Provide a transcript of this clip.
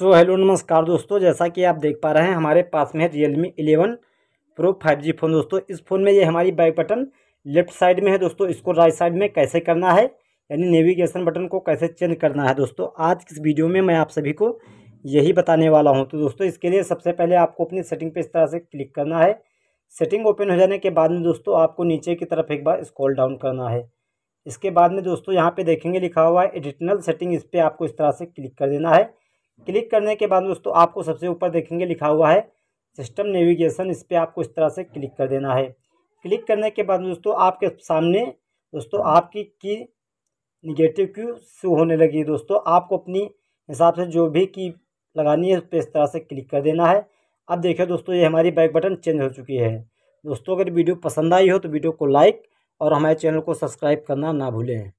so hello नमस्कार दोस्तों जैसा कि आप देख पा रहे हैं हमारे पास में है Realme eleven pro five G phone दोस्तों इस फ़ोन में ये हमारी बैक बटन लेफ्ट साइड में है दोस्तों इसको राइट साइड में कैसे करना है यानी नेविगेशन बटन को कैसे चेंज करना है दोस्तों आज इस वीडियो में मैं आप सभी को यही बताने वाला हूँ तो दोस्तों इसके लिए सबसे पहले आपको अपनी सेटिंग पर इस तरह से क्लिक करना है सेटिंग ओपन हो जाने के बाद में दोस्तों आपको नीचे की तरफ एक बार स्क्रॉल डाउन करना है इसके बाद में दोस्तों यहाँ पे देखेंगे लिखा हुआ है एडिशनल सेटिंग इस पर आपको इस तरह से क्लिक कर देना है क्लिक करने के बाद दोस्तों आपको सबसे ऊपर देखेंगे लिखा हुआ है सिस्टम नेविगेशन इस पर आपको इस तरह से क्लिक कर देना है क्लिक करने के बाद दोस्तों आपके सामने दोस्तों आपकी की निगेटिव क्यू शो होने लगी दोस्तों आपको अपनी हिसाब से जो भी की लगानी है उस पर इस तरह से क्लिक कर देना है अब देखिए दोस्तों ये हमारी बैक बटन चेंज हो चुकी है दोस्तों अगर वीडियो पसंद आई हो तो वीडियो को लाइक और हमारे चैनल को सब्सक्राइब करना ना भूलें